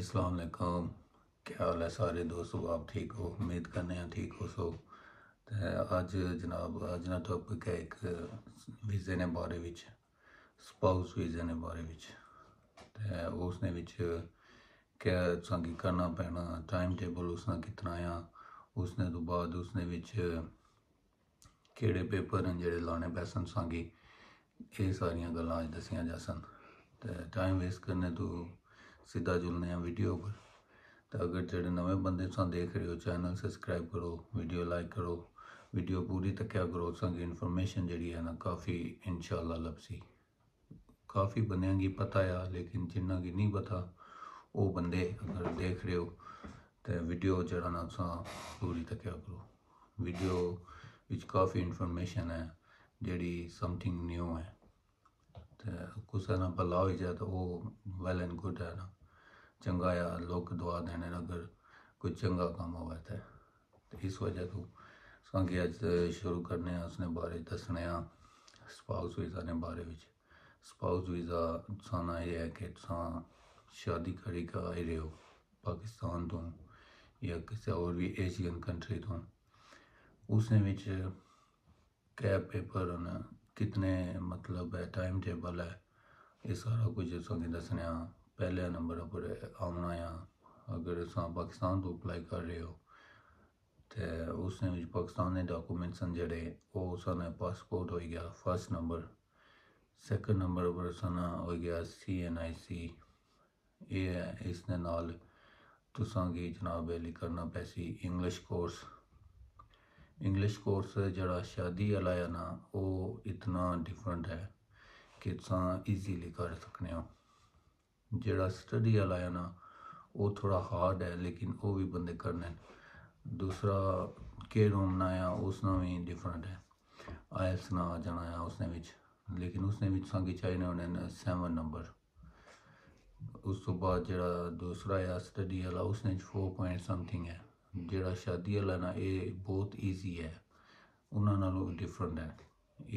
ਅਸਲਾਮ ਅਲੈਕਮ ਕੀ ਹਾਲ ਹੈ ਸਾਰੇ ਦੋਸਤੋ ਆਪ ਠੀਕ ਹੋ ਉਮੀਦ ਕਰਨੇ ਆ ਠੀਕ ਹੋ ਸੋ ਤੇ ਅੱਜ ਜਨਾਬ ਅੱਜ ਨਾ ਟੌਪਿਕ ਹੈ ਇੱਕ ਵੀਜ਼ੇ ਨੇ ਬਾਰੇ ਵਿੱਚ ਸਪਾਊਸ ਵੀਜ਼ੇ ਨੇ ਬਾਰੇ ਵਿੱਚ ਤੇ ਉਸ ਨੇ ਵਿੱਚ ਕਿਆ ਸੰਗੀ ਕਰਨਾ ਪੈਣਾ ਟਾਈਮ ਟੇਬਲ ਉਸ ਨਾਲ ਕਿਤਨਾ ਆ ਉਸ ਨੇ ਤੋਂ ਬਾਅਦ ਉਸ ਨੇ ਵਿੱਚ ਕਿਹੜੇ ਪੇਪਰ ਨੇ ਜਿਹੜੇ ਲਾਣੇ ਪੈਸਨ ਸੰਗੀ ਇਹ ਸਾਰੀਆਂ ਗੱਲਾਂ ਅੱਜ ਦੱਸੀਆਂ ਜਾਸਨ ਟਾਈਮ ਵੇਸਟ ਕਰਨੇ ਤੋਂ ਸਿੱਧਾ ਜੁਲਨੇ ਆ ਵੀਡੀਓ पर ਤਾਂ ਅਗਰ ਜਿਹੜੇ ਨਵੇਂ ਬੰਦੇ ਸਾਂ ਦੇਖ ਰਹੇ ਹੋ ਚੈਨਲ ਸਬਸਕ੍ਰਾਈਬ ਕਰੋ ਵੀਡੀਓ ਲਾਈਕ ਕਰੋ ਵੀਡੀਓ ਪੂਰੀ ਤੱਕਿਆ ਕਰੋ ਸੰਗ ਇਨਫੋਰਮੇਸ਼ਨ ਜਿਹੜੀ ਹੈ ਨਾ ਕਾਫੀ ਇਨਸ਼ਾਅੱਲਾ ਲਬਸੀ ਕਾਫੀ ਬੰਦਿਆਂ ਦੀ ਪਤਾ ਆ ਲੇਕਿਨ ਜਿੰਨਾ ਕੀ ਨਹੀਂ ਪਤਾ ਉਹ ਬੰਦੇ ਅਗਰ ਦੇਖ ਰਹੇ ਹੋ ਤੇ ਵੀਡੀਓ ਜਿਹੜਾ ਨਾ ਸਾਂ ਪੂਰੀ ਤੱਕਿਆ ਕਰੋ ਵੀਡੀਓ ਵਿੱਚ ਕਾਫੀ ਇਨਫੋਰਮੇਸ਼ਨ ਹੈ ਜਿਹੜੀ ਸਮਥਿੰਗ ਨਿਊ ਹੈ ਤੇ ਕੁਸਾ ਨਾ ਭਲਾ ਹੋ ਜਾ ਤਾਂ ਉਹ ਵੈਲ ਐਂਡ ਗੁੱਡ ਹੈ ਨਾ ਚੰਗਾ ਆ ਲੋਕ ਦੁਆ ਦੇਣੇ ਨਾ ਅਗਰ ਕੋਈ ਚੰਗਾ ਕੰਮ ਹੋਵੇ ਤਾਂ ਤੇ ਇਸ ਵਜ੍ਹਾ ਤੋਂ ਸੰਗੀ ਅੱਜ ਸ਼ੁਰੂ ਕਰਨੇ ਆ ਉਸਨੇ ਬਾਰੇ ਦੱਸਣੇ ਆ ਸਪਾਊਸ ਵੀਜ਼ਾ ਨੇ ਬਾਰੇ ਵਿੱਚ ਸਪਾਊਸ ਵੀਜ਼ਾ ਸਾਨਾ ਇਹ ਹੈ ਕਿ ਤੁਸੀਂ ਸ਼ਾਦੀ ਕਰੀ ਕਾ ਆਏ ਰਹੋ ਪਾਕਿਸਤਾਨ ਤੋਂ ਜਾਂ ਕਿਸੇ ਹੋਰ ਵੀ ਏਸ਼ੀਅਨ ਕੰਟਰੀ ਤੋਂ ਉਸਨੇ ਵਿੱਚ ਕੈਪ ਪੇਪਰ ਉਹਨਾਂ ਕਿਤਨੇ ਮਤਲਬ ਹੈ ਟਾਈਮ ਟੇਬਲ ਹੈ ਇਹ ਸਾਰਾ ਕੁਝ ਤੁਹਾਨੂੰ ਦੱਸਣਿਆ ਪਹਿਲੇ ਨੰਬਰ ਉੱਪਰ ਆਉਣਾ ਆ ਅਗਰ ਤੁਸੀਂ ਪਾਕਿਸਤਾਨ ਤੋਂ ਅਪਲਾਈ ਕਰ ਰਹੇ ਹੋ ਤੇ ਉਸ ਨੇ ਵਿੱਚ ਪਾਕਿਸਤਾਨ ਦੇ ਡਾਕੂਮੈਂਟਸ ਹਨ ਜਿਹੜੇ ਉਹ ਸਾਨੂੰ ਪਾਸਪੋਰਟ ਹੋ ਗਿਆ ਫਸਟ ਨੰਬਰ ਸੈਕੰਡ ਨੰਬਰ ਉੱਪਰ ਸਾਨੂੰ ਹੋ ਗਿਆ ਸੀਐਨਆਈਸੀ ਇਹ ਇਸ ਦੇ ਨਾਲ ਤੁਸਾਂ ਕੀ ਜਨਾਬ ਇਹ ਕਰਨਾ ਪੈਸੀ ਇੰਗਲਿਸ਼ ਕੋਰਸ ਇੰਗਲਿਸ਼ ਕੋਰਸ ਜਿਹੜਾ ਸ਼ਾਦੀ ਵਾਲਾ ਆ ਨਾ ਉਹ ਇਤਨਾ ਡਿਫਰੈਂਟ ਹੈ ਕਿ ਤਾਂ ਈਜ਼ੀਲੀ ਕਰ ਸਕਨੇ ਹੋ ਜਿਹੜਾ ਸਟੱਡੀ ਵਾਲਾ ਆ ਨਾ ਉਹ ਥੋੜਾ ਹਾਰਡ ਹੈ ਲੇਕਿਨ ਉਹ ਵੀ ਬੰਦੇ ਕਰਨੇ ਦੂਸਰਾ ਕੇ ਰੂਮ ਨਾ ਆ ਉਸ ਨਾਲ ਵੀ ਡਿਫਰੈਂਟ ਹੈ ਆਇਲਸ ਨਾ ਜਾਣਾ ਆ ਉਸਨੇ ਵਿੱਚ ਲੇਕਿਨ ਉਸਨੇ ਵਿੱਚ ਸੰਗੀ ਚਾਹੀਨੇ ਉਹਨੇ 7 ਨੰਬਰ ਉਸ ਤੋਂ ਬਾਅਦ ਜਿਹੜਾ ਦੂਸਰਾ ਆ ਸਟੱਡੀ ਵਾਲਾ ਉਸਨੇ 4 ਪੁਆਇੰਟ ਸਮਥਿੰਗ ਹੈ ਜਿਹੜਾ ਸ਼ਾਦੀ ਵਾਲਾ ਨਾ ਇਹ ਬਹੁਤ ਈਜ਼ੀ ਹੈ ਉਹਨਾਂ ਨਾਲੋਂ ਡਿਫਰੈਂਟ ਹੈ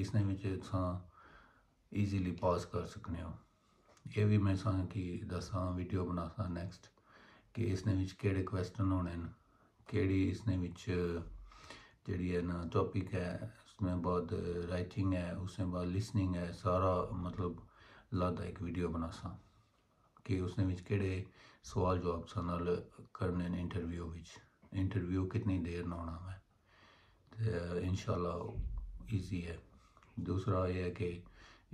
ਇਸ ਨੇ ਵਿੱਚ ਤੁਸੀਂ ਈਜ਼ੀਲੀ ਪਾਸ ਕਰ ਸਕਨੇ ਹੋ ਇਹ ਵੀ ਮੈਂ ਸਾਂ ਕਿ ਦੱਸਾਂ ਵੀਡੀਓ ਬਣਾਸਾਂ ਨੈਕਸਟ ਕਿ ਇਸ ਨੇ ਵਿੱਚ ਕਿਹੜੇ ਕੁਐਸਚਨ ਹੋਣੇ ਨੇ ਕਿਹੜੀ ਇਸ ਨੇ ਵਿੱਚ ਜਿਹੜੀ ਹੈ ਨਾ ਟੌਪਿਕ ਹੈ ਨੇ ਬਾਅਦ ਰਾਈਟਿੰਗ ਹੈ ਨੇ ਬਾਅਦ ਲਿਸਨਿੰਗ ਹੈ ਸਾਰਾ ਮਤਲਬ ਲਾਦਾ ਇੱਕ ਵੀਡੀਓ ਬਣਾਸਾਂ ਕਿ ਉਸਨੇ ਵਿੱਚ ਕਿਹੜੇ ਸਵਾਲ ਜਵਾਬ ਸਨ ਨਾਲ ਕਰਨੇ ਨੇ ਇੰਟਰਵਿਊ ਵਿੱਚ इंटरव्यू कितनी देर ना होना तो इनशाला ईजी है दूसरा यह है कि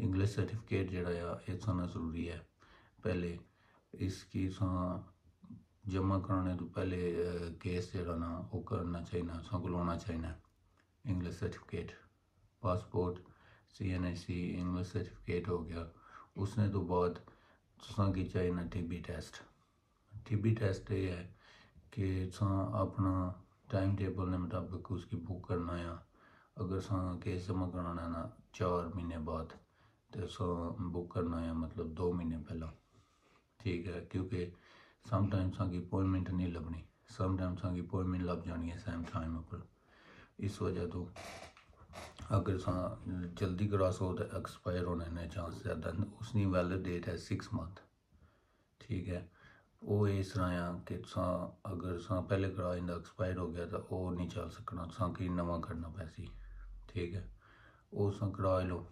इंग्लिश सर्टिफिकेट जोड़ा है जरूरी है पहले इसकी जमा कराने तो पहले केस जोड़ा ना वो करना चाहना असा चाहना English certificate passport C N S C English certificate हो गया उसने तो बाद तुसा टीबी चाहिए टेस्ट टी टेस्ट ये है कि अपना टाइम टेबल के मुताबिक उसकी बुक करना है अगर असां केस जमा कराना ना चार महीने बाद तो बुक करना है मतलब दो महीने पहला ठीक है क्योंकि समटाइम्स अपॉइंटमेंट नहीं लभनी समटाइम्स असांकी अपॉइंटमेंट लग जानी है सेम टाइम पर इस वजह तो अगर जल्दी करा सो तो एक्सपायर होने चांस ज़्यादा उसकी वैलिड डेट है सिक्स मंथ ठीक है ਉਹ ਇਸ ਤਰ੍ਹਾਂ ਆ ਕਿ ਤੁਸੀਂ ਅਗਰ ਤੁਸੀਂ ਪਹਿਲੇ ਕਰਾਇਆ ਇਹਦਾ ਐਕਸਪਾਇਰ ਹੋ ਗਿਆ ਤਾਂ ਉਹ ਨਹੀਂ ਚੱਲ ਸਕਣਾ ਤੁਸੀਂ ਕੀ ਨਵਾਂ ਕਰਨਾ ਪੈਸੀ ਠੀਕ ਹੈ ਉਹ ਤੁਸੀਂ ਕਰਾ ਲਓ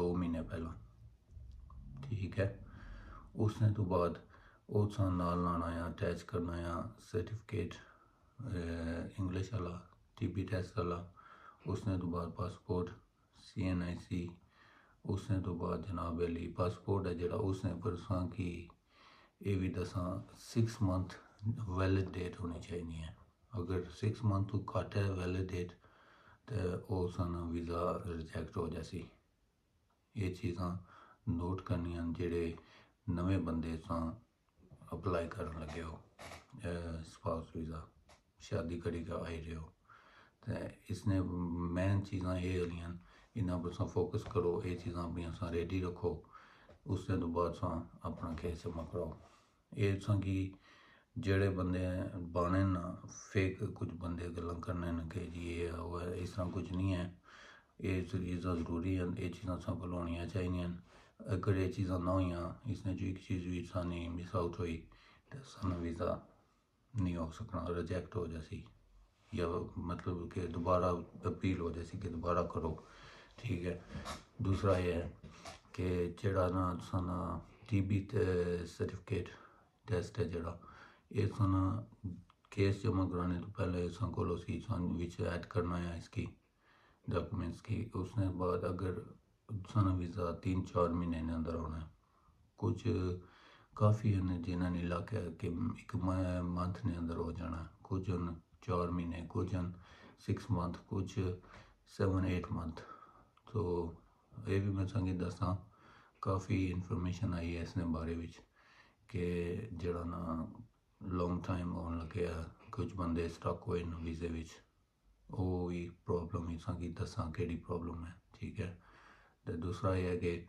2 ਮਹੀਨੇ ਪਹਿਲਾਂ ਠੀਕ ਹੈ ਨੇ ਤੋਂ ਬਾਅਦ ਉਹ ਤੁਸੀਂ ਨਾਲ ਲਾਣਾ ਆ ਅਟੈਚ ਕਰਨਾ ਆ ਸਰਟੀਫਿਕੇਟ ਇੰਗਲਿਸ਼ ਵਾਲਾ ਟੀਬੀ ਟੈਸਟ ਵਾਲਾ ਨੇ ਤੋਂ ਬਾਅਦ ਪਾਸਪੋਰਟ ਸੀਐਨਆਈਸੀ ਨੇ ਤੋਂ ਬਾਅਦ ਜਨਾਬ ਅਲੀ ਪਾਸਪੋਰਟ ਹੈ ਜਿਹੜਾ ਉਸ ਨੇ ਪਰਸਾਂ ਕੀ ਇਹ ਵੀ ਦੱਸਾਂ 6 ਮੰਥ ਵੈਲਿਡ ਡੇਟ ਹੋਣੀ ਚਾਹੀਦੀ ਹੈ ਅਗਰ 6 ਮੰਥ ਤੋਂ ਘੱਟ ਹੈ ਵੈਲਿਡ ਡੇਟ ਤੇ ਉਹ ਸਾਨੂੰ ਵੀਜ਼ਾ ਰਿਜੈਕਟ ਹੋ ਜਾਸੀ ਇਹ ਚੀਜ਼ਾਂ ਨੋਟ ਕਰਨੀਆਂ ਜਿਹੜੇ ਨਵੇਂ ਬੰਦੇ ਤਾਂ ਅਪਲਾਈ ਕਰਨ ਲੱਗੇ ਹੋ ਸਪਾਊਸ ਵੀਜ਼ਾ ਸ਼ਾਦੀ ਕਰੀ ਕਾ ਆਏ ਰਹੇ ਹੋ ਤੇ ਇਸਨੇ ਮੈਨ ਚੀਜ਼ਾਂ ਇਹ ਹਲੀਆਂ ਇਹਨਾਂ ਪਰ ਫੋਕਸ ਕਰੋ ਇਹ ਚੀਜ਼ਾਂ ਆਪਣੀਆਂ ਸਾ ਰੈਡੀ ਰੱਖੋ ਉਸ ਤੋਂ ਬਾਅਦ ਸਾਂ ਆਪਣਾ ਕੇਸ ਜਮਾ ਕਰੋ ਇਹ ਤਾਂ ਕਿ ਜਿਹੜੇ ਬੰਦੇ ਆ ਬਾਣੇ ਨਾ ਫੇਕ ਕੁਝ ਬੰਦੇ ਗੱਲਾਂ ਕਰਨ ਨੇ ਕਿ ਜੀ ਇਹ ਉਹ ਹੈ ਇਸ ਤਰ੍ਹਾਂ ਕੁਝ ਨਹੀਂ ਹੈ ਇਹ ਚੀਜ਼ਾਂ ਜ਼ਰੂਰੀ ਹਨ ਇਹ ਚੀਜ਼ਾਂ ਸਭ ਲੋਣੀਆਂ ਚਾਹੀਦੀਆਂ ਅਗਰ ਇਹ ਚੀਜ਼ਾਂ ਨਾ ਹੋਈਆਂ ਇਸ ਨੇ ਜੋ ਇੱਕ ਚੀਜ਼ ਵੀ ਸਾਨੂੰ ਮਿਸ ਆਊਟ ਹੋਈ ਤੇ ਸਾਨੂੰ ਵੀਜ਼ਾ ਨਹੀਂ ਹੋ ਸਕਣਾ ਰਿਜੈਕਟ ਹੋ ਜਾਸੀ ਜਾਂ ਮਤਲਬ ਕਿ ਦੁਬਾਰਾ ਅਪੀਲ ਹੋ ਜਾਸੀ ਕਿ ਦੁਬਾਰਾ ਕਰੋ ਠੀਕ ਹੈ ਦੂਸਰਾ ਇਹ ਹੈ ਕਿ ਜਿਹੜਾ ਨਾ ਸਾਨੂੰ ਟੀਬੀ ਤੇ ਸਰਟੀਫਿਕੇਟ टेस्ट है जोड़ा इस केस जमा कराने तो पहले इस को विच ऐड करना है इसकी डॉक्यूमेंट्स की उसने बाद अगर सन वीज़ा तीन चार महीने के अंदर आना कुछ काफ़ी हैं जिन्होंने इलाके कि एक मंथ ने अंदर हो जाना कुछ हैं चार महीने कुछ हैं सिक्स मंथ कुछ सेवन एट मंथ तो ये भी मैं संगी दसा काफ़ी इन्फॉर्मेशन आई है इसने बारे में ਕਿ ਜਿਹੜਾ ਨਾ ਲੌਂਗ ਟਾਈਮ ਹੋਣ ਲੱਗਿਆ ਕੁਝ ਬੰਦੇ ਸਟਕ ਹੋਏ ਨੇ ਵੀਜ਼ੇ ਵਿੱਚ ਉਹ ਵੀ ਪ੍ਰੋਬਲਮ ਹੀ ਸਾਂ ਕੀ ਦੱਸਾਂ ਕਿਹੜੀ ਪ੍ਰੋਬਲਮ ਹੈ ਠੀਕ ਹੈ ਤੇ ਦੂਸਰਾ ਇਹ ਹੈ ਕਿ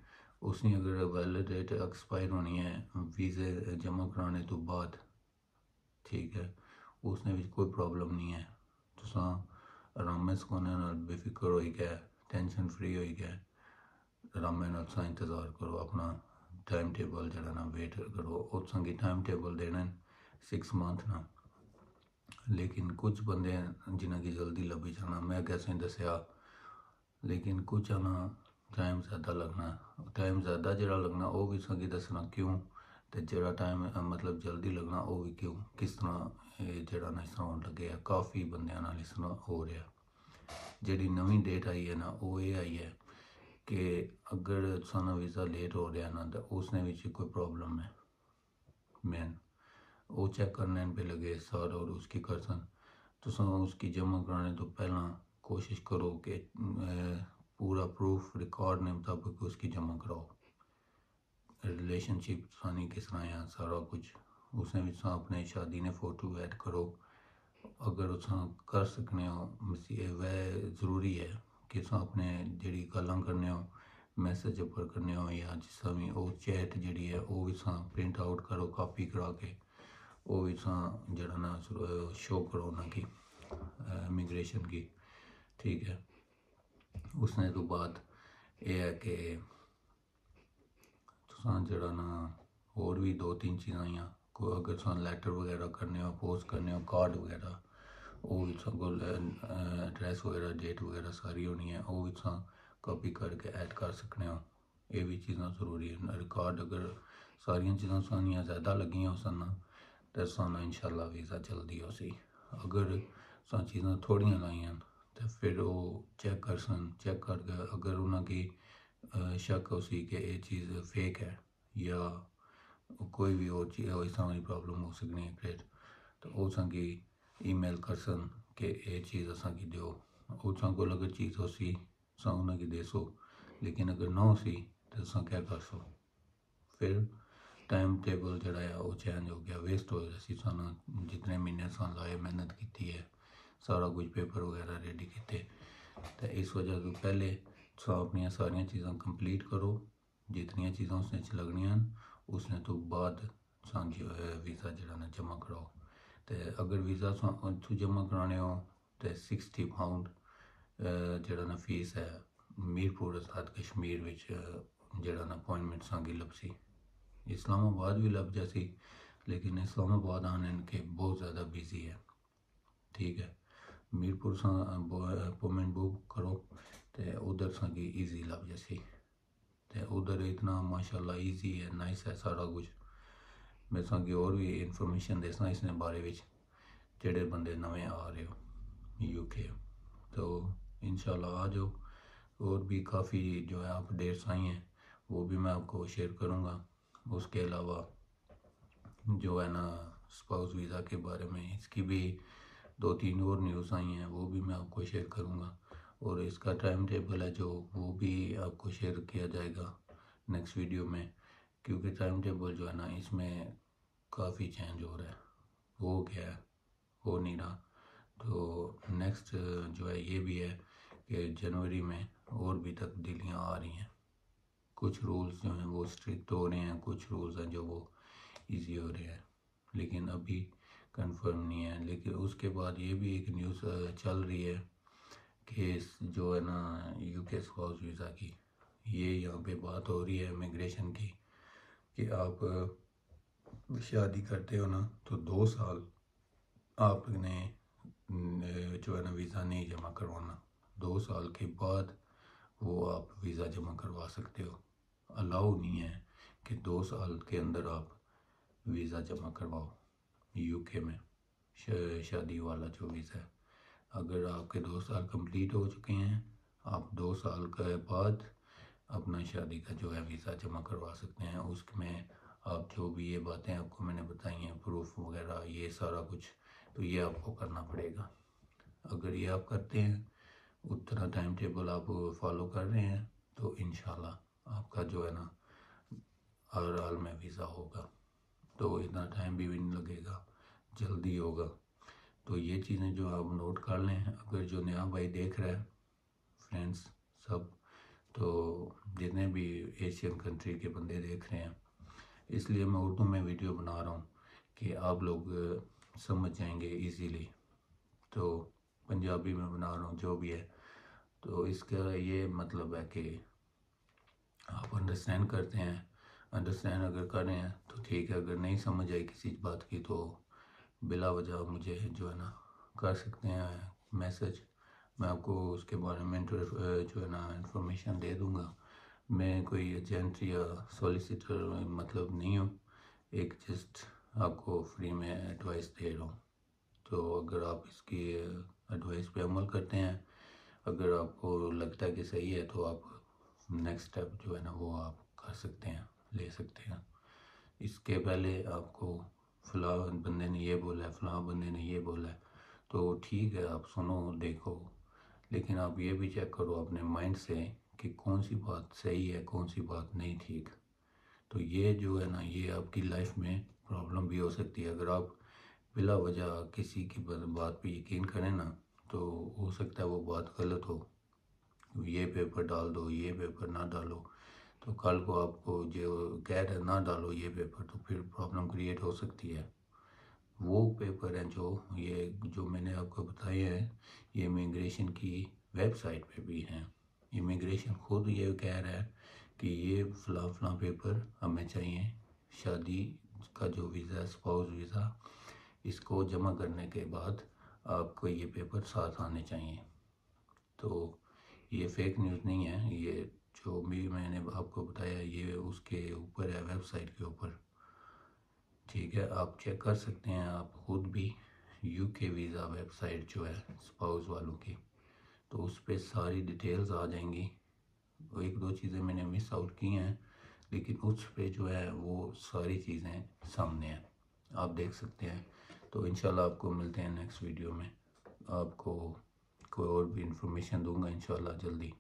ਉਸ ਨੇ ਅਗਰ ਵੈਲਿਡੇਟ ਐਕਸਪਾਇਰ ਹੋਣੀ ਹੈ ਵੀਜ਼ੇ ਜਮ੍ਹਾਂ ਕਰਾਉਣੇ ਤੋਂ ਬਾਅਦ ਠੀਕ ਹੈ ਉਸ ਨੇ ਵਿੱਚ ਕੋਈ ਪ੍ਰੋਬਲਮ ਨਹੀਂ ਹੈ ਤੁਸੀਂ ਆਰਾਮ ਨਾਲ ਕੋਨੇ ਨਾਲ ਬੇਫਿਕਰ ਹੋਈ ਗਿਆ ਟੈਨਸ਼ਨ ਫ੍ਰੀ ਹੋਈ ਗਿਆ ਆਰਾਮ ਨਾਲ ਸਾਇੰਟਿਸਟ ਆਰ ਕਰੋ ਆਪਣਾ टाइम टेबल जेह्ड़ा ना वेट करो उस संगी टाइम टेबल देने सिक्स मंथ ना लेकिन कुछ बंद जिन्हें जल्दी लब्भी जाना में अग्गें असें लेकिन कुछ ना टाइम ज़्यादा लगना टाइम ज़्यादा जेह्ड़ा लग्गना ओह् बी संगी दस्सना क्यों ते जेह्ड़ा टाइम मतलब जल्दी लगना ओह् बी क्यों किस तरह जेह्ड़ा ना इस तरह होन काफ़ी बंदे इस तरह हो रेहा जेह्ड़ी नमीं डेट आई है ना ओह् एह् आई ऐ कि अगर सू वीज़ा लेट हो रहा ना तो उसने भी कोई प्रॉब्लम है मेन वो चेक करने पे लगे सर और उसकी तो तुम उसकी जमा कराने तो पहला कोशिश करो कि पूरा प्रूफ रिकॉर्ड ने मुताबिक उसकी जमा कराओ रिलेशनशिप सी किस तरह है सारा कुछ उसने भी अपने शादी ने फोटो ऐड करो अगर उस कर सकने वह जरूरी है ਕਿਸਾਂ ਆਪਣੇ ਜਿਹੜੀ ਗੱਲਾਂ ਕਰਨੇ ਹੋ ਮੈਸੇਜ ਉੱਪਰ ਕਰਨੇ ਹੋ ਜਾਂ ਜਿਸਾਂ ਵੀ ਉਹ ਚੈਟ ਜਿਹੜੀ ਹੈ ਉਹ ਵੀ ਸਾਂ ਪ੍ਰਿੰਟ ਆਊਟ ਕਰੋ ਕਾਪੀ ਕਰਾ ਕੇ ਉਹ ਵੀ ਸਾਂ ਜਿਹੜਾ ਨਾ ਸ਼ੋ ਕਰੋ ਨਾ ਕਿ ਇਮੀਗ੍ਰੇਸ਼ਨ ਕੀ ठीक है उसने तो बाद यह है कि तुस जरा ना होर भी दो तीन चीज़ां आइयां कोई अगर तुस लैटर वगैरह करने हो पोस्ट करने हो कार्ड वगैरह वह भी सब एड्रैस वगैरह डेट वगैरह सारी होनी है वह भी कॉपी करके ऐड कर सकने हो ये भी चीज़ा जरूरी है रिकॉर्ड अगर सारिया चीज़ा सोनिया ज्यादा लगिया सन्ना तो सू इला वीज़ा जल्दी हो सी अगर स चीज़ा थोड़िया लाइया तो फिर वो चेक कर सन चेक करके अगर उन्होंने शक हो सी कि यह चीज़ फेक है या कोई भी और चीज़ इस प्रॉब्लम हो सकनी है क्रेड तो उसकी ईमेल करसनि की इहे चीज़ असांखे ॾियो उहो सां को अलॻि चीज़ हुसीं असां दे सो लेकिन अगर न हुसीं त असां क्या कर सो फिर टाइम टेबल जेह्ड़ा चेंज हो गया वेस्ट होएगा इसी सानू जितने महीने असें लाए मेहनत की ऐ सारा कुछ पेपर वगैरह रेडी कीते ते इस वजह तो पहले तुस अपनियां सारियां चीज़ां कंप्लीट करो जितनियां चीजा उसने लगनिया लगनियां न उसने तो बाद वीज़ा जेह्ड़ा जमा कराओ ते अगर वीज़ा इत्थूं जमा कराने हो ते सिक्सटी पाउंड जेह्ड़ा ना फीस है मीरपुर आज़ाद कश्मीर बिच जेह्ड़ा ना अपाइंटमेंट अग्गें लभसी इस्लामाबाद भी लभ सी लेकिन इस्लामाबाद आने के बहुत ज़्यादा बिजी है ठीक है मीरपुर से अपॉइंटमेंट बुक करो तो उधर से ईजी लभ जासी तो उधर इतना माशाल्लाह इजी है नाइस है सारा कुछ मैं सी और भी ਇਨਫੋਰਮੇਸ਼ਨ ਦੇਸਾਂ ਇਸ बारे ਬਾਰੇ ਵਿੱਚ ਜਿਹੜੇ नवे आ रहे हो ਹੋ यूके तो इन जाओ और भी काफ़ी जो है अपडेट्स आई हैं वो भी मैं आपको शेयर करूँगा उसके अलावा जो है ना स्पाउस वीज़ा के बारे में इसकी भी दो तीन और न्यूज़ आई हैं वो भी मैं आपको शेयर करूँगा और इसका टाइम टेबल है जो वो भी आपको शेयर किया जाएगा नेक्स्ट वीडियो में क्योंकि टाइम टेबल जो है ना इसमें काफ़ी चेंज हो रहा है हो गया है हो नहीं रहा तो नेक्स्ट जो है ये भी है कि जनवरी में और भी तब्दीलियाँ आ रही हैं कुछ रूल्स जो हैं वो स्ट्रिक्ट हो रहे हैं कुछ रूल्स हैं जो वो इजी हो रहे हैं लेकिन अभी कंफर्म नहीं है लेकिन उसके बाद ये भी एक न्यूज़ चल रही है कि जो है ना यूके स्पाउस वीज़ा की ये यहाँ पे बात हो रही है इमिग्रेशन की कि आप शादी करते हो ना तो दो साल आपने जो है ना वीज़ा नहीं जमा करवाना दो साल के बाद वो आप वीज़ा जमा करवा सकते हो अलाउ नहीं है कि दो साल के अंदर आप वीज़ा जमा करवाओ यूके में शादी वाला जो वीज़ा है अगर आपके दो साल कंप्लीट हो चुके हैं आप दो साल के बाद अपना शादी का जो है वीज़ा जमा करवा सकते हैं उसमें आप जो भी ये बातें आपको मैंने बताई हैं प्रूफ वगैरह ये सारा कुछ तो ये आपको करना पड़ेगा अगर ये आप करते हैं उतना टाइम टेबल आप फॉलो कर रहे हैं तो इन आपका जो है ना हर हाल में वीज़ा होगा तो इतना टाइम भी नहीं लगेगा जल्दी होगा तो ये चीज़ें जो आप नोट कर लें अगर जो नया भाई देख रहा है फ्रेंड्स सब तो जितने भी एशियन कंट्री के बंदे देख रहे हैं इसलिए मैं उर्दू में वीडियो बना रहा हूँ कि आप लोग समझ जाएंगे इजीली तो पंजाबी में बना रहा हूँ जो भी है तो इसका ये मतलब है कि आप अंडरस्टैंड करते हैं अंडरस्टैंड अगर कर रहे हैं तो ठीक है अगर नहीं समझ आई किसी बात की तो बिला वजह मुझे जो है ना कर सकते हैं मैसेज मैं आपको उसके बारे में जो है ना इंफॉर्मेशन दे दूँगा मैं कोई एजेंट या सॉलिसिटर मतलब नहीं हूँ एक जस्ट आपको फ्री में एडवाइस दे रहा हूँ तो अगर आप इसकी एडवाइस पे अमल करते हैं अगर आपको लगता है कि सही है तो आप नेक्स्ट स्टेप जो है ना वो आप कर सकते हैं ले सकते हैं इसके पहले आपको फला बंदे ने ये बोला है फला बंदे ने ये बोला है तो ठीक है आप सुनो देखो लेकिन आप ये भी चेक करो अपने माइंड से कि कौन सी बात सही है कौन सी बात नहीं ठीक तो ये जो है ना ये आपकी लाइफ में प्रॉब्लम भी हो सकती है अगर आप बिला वजह किसी की बात पे यकीन करें ना तो हो सकता है वो बात गलत हो ये पेपर डाल दो ये पेपर ना डालो तो कल को आपको जो कह रहे ना डालो ये पेपर तो फिर प्रॉब्लम क्रिएट हो सकती है वो पेपर हैं जो ये जो मैंने आपको बताए हैं ये इमिग्रेशन की वेबसाइट पे भी हैं इमिग्रेशन खुद ये कह रहा है कि ये फला फला पेपर हमें चाहिए शादी का जो वीज़ा स्पाउस वीज़ा इसको जमा करने के बाद आपको ये पेपर साथ आने चाहिए तो ये फेक न्यूज़ नहीं है ये जो भी मैंने आपको बताया ये उसके ऊपर है वेबसाइट के ऊपर ठीक है आप चेक कर सकते हैं आप खुद भी यूके वीज़ा वेबसाइट जो है स्पाउस वालों की तो उस पर सारी डिटेल्स आ जाएंगी तो एक दो चीज़ें मैंने मिस आउट की हैं लेकिन उस पर जो है वो सारी चीज़ें सामने हैं आप देख सकते हैं तो इन आपको मिलते हैं नेक्स्ट वीडियो में आपको कोई और भी इंफॉर्मेशन दूंगा इन जल्दी